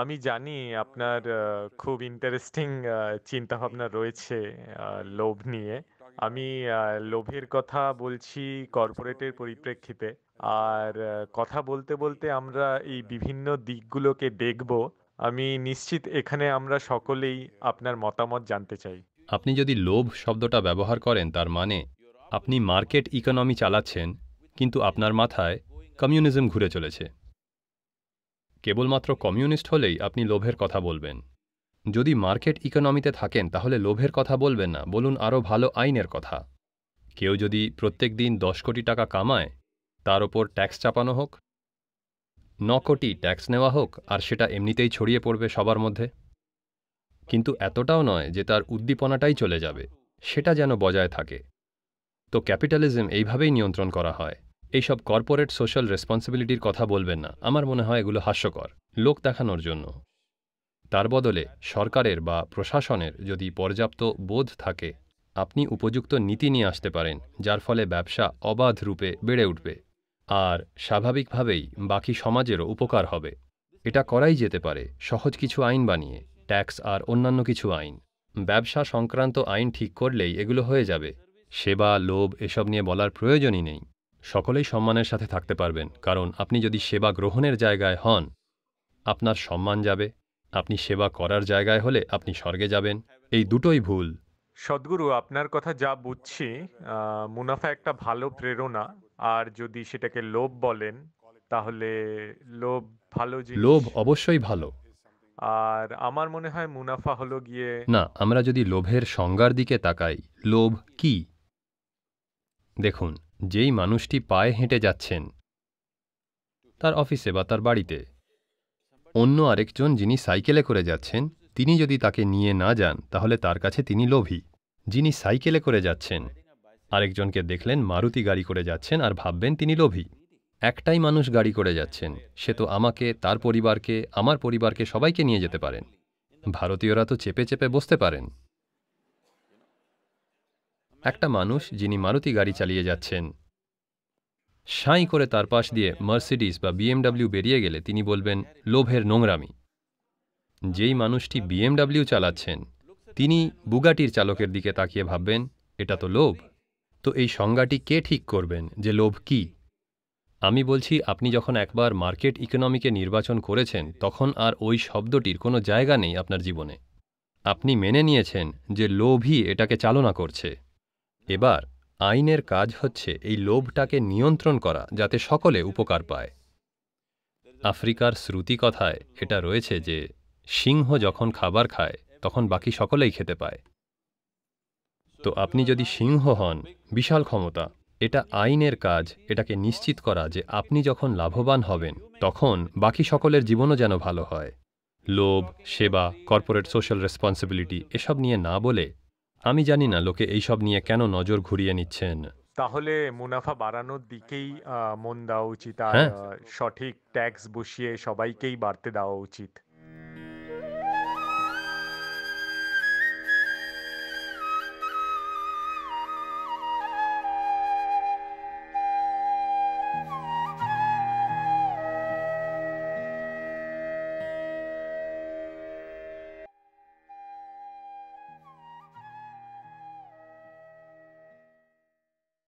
আমি জানি আপনার খুব ইন্টারেস্টিং চিন্তাভাবনা রয়েছে লোভ নিয়ে আমি লোভের কথা বলছি কর্পোরেটের পরিপ্রেক্ষিতে আর কথা বলতে বলতে আমরা এই বিভিন্ন দিকগুলোকে দেখব আমি নিশ্চিত এখানে আমরা সকলেই আপনার মতামত জানতে চাই আপনি যদি লোভ শব্দটা ব্যবহার করেন তার মানে আপনি মার্কেট ইকোনমি চালাচ্ছেন কিন্তু আপনার মাথায় কমিউনিজম ঘুরে চলেছে কেবলমাত্র কমিউনিস্ট হলেই আপনি লোভের কথা বলবেন যদি মার্কেট ইকোনমিতে থাকেন তাহলে লোভের কথা বলবেন না বলুন আরও ভালো আইনের কথা কেউ যদি প্রত্যেক দিন দশ কোটি টাকা কামায় তার ওপর ট্যাক্স চাপানো হোক ন কোটি ট্যাক্স নেওয়া হোক আর সেটা এমনিতেই ছড়িয়ে পড়বে সবার মধ্যে কিন্তু এতটাও নয় যে তার উদ্দীপনাটাই চলে যাবে সেটা যেন বজায় থাকে তো ক্যাপিটালিজম এইভাবেই নিয়ন্ত্রণ করা হয় এইসব কর্পোরেট সোশ্যাল রেসপন্সিবিলিটির কথা বলবেন না আমার মনে হয় এগুলো হাস্যকর লোক দেখানোর জন্য তার বদলে সরকারের বা প্রশাসনের যদি পর্যাপ্ত বোধ থাকে আপনি উপযুক্ত নীতি নিয়ে আসতে পারেন যার ফলে ব্যবসা অবাধ রূপে বেড়ে উঠবে আর স্বাভাবিকভাবেই বাকি সমাজেরও উপকার হবে এটা করাই যেতে পারে সহজ কিছু আইন বানিয়ে ট্যাক্স আর অন্যান্য কিছু আইন ব্যবসা সংক্রান্ত আইন ঠিক করলেই এগুলো হয়ে যাবে সেবা লোভ এসব নিয়ে বলার প্রয়োজনই নেই সকলেই সম্মানের সাথে থাকতে পারবেন কারণ আপনি যদি সেবা গ্রহণের জায়গায় হন আপনার সম্মান যাবে আপনি সেবা করার জায়গায় হলে আপনি স্বর্গে যাবেন এই দুটোই ভুল সদ্গুরু আপনার কথা যা বুঝছি মুনাফা একটা ভালো প্রেরণা আর যদি সেটাকে লোভ বলেন তাহলে লোভ ভালো লোভ অবশ্যই ভালো আর আমার মনে হয় মুনাফা হলো গিয়ে না আমরা যদি লোভের সংজ্ঞার দিকে তাকাই লোভ কি দেখুন যেই মানুষটি পায়ে হেঁটে যাচ্ছেন তার অফিসে বা তার বাড়িতে অন্য আরেকজন যিনি সাইকেলে করে যাচ্ছেন তিনি যদি তাকে নিয়ে না যান তাহলে তার কাছে তিনি লোভী যিনি সাইকেলে করে যাচ্ছেন আরেকজনকে দেখলেন মারুতি গাড়ি করে যাচ্ছেন আর ভাববেন তিনি লোভী একটাই মানুষ গাড়ি করে যাচ্ছেন সে তো আমাকে তার পরিবারকে আমার পরিবারকে সবাইকে নিয়ে যেতে পারেন ভারতীয়রা তো চেপে চেপে বসতে পারেন একটা মানুষ যিনি মারুতি গাড়ি চালিয়ে যাচ্ছেন সাঁই করে তার পাশ দিয়ে মার্সিডিস বা বিএমডাব্লিউ বেরিয়ে গেলে তিনি বলবেন লোভের নোংরামি যেই মানুষটি বিএমডাব্লিউ চালাচ্ছেন তিনি বুগাটির চালকের দিকে তাকিয়ে ভাববেন এটা তো লোভ তো এই সংজ্ঞাটি কে ঠিক করবেন যে লোভ কি আমি বলছি আপনি যখন একবার মার্কেট ইকোনমিকে নির্বাচন করেছেন তখন আর ওই শব্দটির কোনো জায়গা নেই আপনার জীবনে আপনি মেনে নিয়েছেন যে লোভই এটাকে চালনা করছে এবার আইনের কাজ হচ্ছে এই লোভটাকে নিয়ন্ত্রণ করা যাতে সকলে উপকার পায় আফ্রিকার শ্রুতি কথায় এটা রয়েছে যে সিংহ যখন খাবার খায় তখন বাকি সকলেই খেতে পায় তো আপনি যদি সিংহ হন বিশাল ক্ষমতা এটা আইনের কাজ এটাকে নিশ্চিত করা যে আপনি যখন লাভবান হবেন তখন বাকি সকলের জীবনও যেন ভালো হয় লোভ সেবা কর্পোরেট সোশ্যাল রেসপন্সিবিলিটি এসব নিয়ে না বলে আমি জানি না লোকে এইসব নিয়ে কেন নজর ঘুরিয়ে নিচ্ছেন তাহলে মুনাফা বাড়ানোর দিকেই মন দেওয়া উচিত আর হ্যাঁ। সঠিক ট্যাক্স বসিয়ে সবাইকেই বাড়তে দেওয়া উচিত